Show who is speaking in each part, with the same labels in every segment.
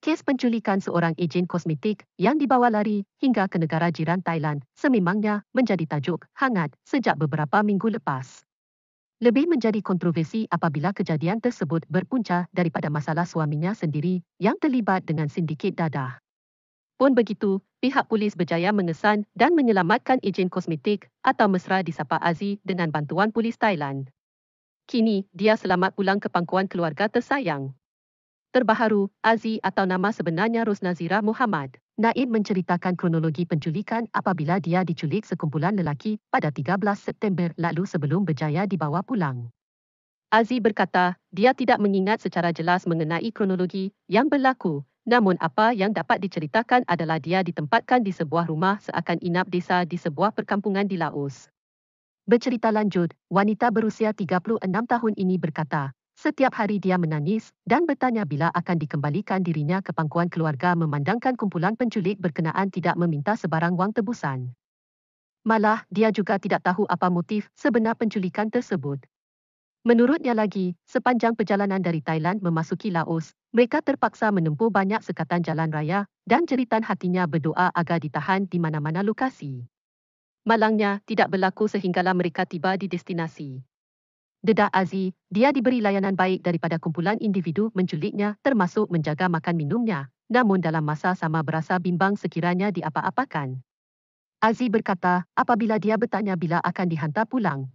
Speaker 1: kes penculikan seorang ejen kosmetik yang dibawa lari hingga ke negara jiran Thailand sememangnya menjadi tajuk hangat sejak beberapa minggu lepas. Lebih menjadi kontroversi apabila kejadian tersebut berpunca daripada masalah suaminya sendiri yang terlibat dengan sindiket dadah. Pun begitu, pihak polis berjaya mengesan dan menyelamatkan ejen kosmetik atau mesra disapa Azi dengan bantuan polis Thailand. Kini, dia selamat pulang ke pangkuan keluarga tersayang terbaru, Azi atau nama sebenarnya Rosnazira Muhammad. Naib menceritakan kronologi penculikan apabila dia diculik sekumpulan lelaki pada 13 September lalu sebelum berjaya dibawa pulang. Azi berkata, dia tidak mengingat secara jelas mengenai kronologi yang berlaku, namun apa yang dapat diceritakan adalah dia ditempatkan di sebuah rumah seakan inap desa di sebuah perkampungan di Laos. Bercerita lanjut, wanita berusia 36 tahun ini berkata, Setiap hari dia menangis dan bertanya bila akan dikembalikan dirinya ke pangkuan keluarga memandangkan kumpulan penculik berkenaan tidak meminta sebarang wang tebusan. Malah, dia juga tidak tahu apa motif sebenar penculikan tersebut. Menurutnya lagi, sepanjang perjalanan dari Thailand memasuki Laos, mereka terpaksa menempuh banyak sekatan jalan raya dan jeritan hatinya berdoa agar ditahan di mana-mana lokasi. Malangnya, tidak berlaku sehinggalah mereka tiba di destinasi. Dedah Aziz, dia diberi layanan baik daripada kumpulan individu menculiknya termasuk menjaga makan minumnya. Namun dalam masa sama berasa bimbang sekiranya diapa-apakan. Aziz berkata, apabila dia bertanya bila akan dihantar pulang.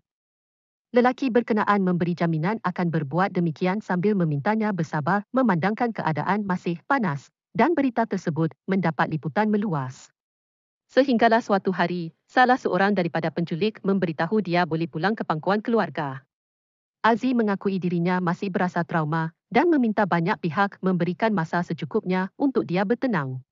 Speaker 1: Lelaki berkenaan memberi jaminan akan berbuat demikian sambil memintanya bersabar memandangkan keadaan masih panas dan berita tersebut mendapat liputan meluas. Sehinggalah suatu hari, salah seorang daripada penculik memberitahu dia boleh pulang ke pangkuan keluarga. Azi mengakui dirinya masih berasa trauma dan meminta banyak pihak memberikan masa secukupnya untuk dia bertenang.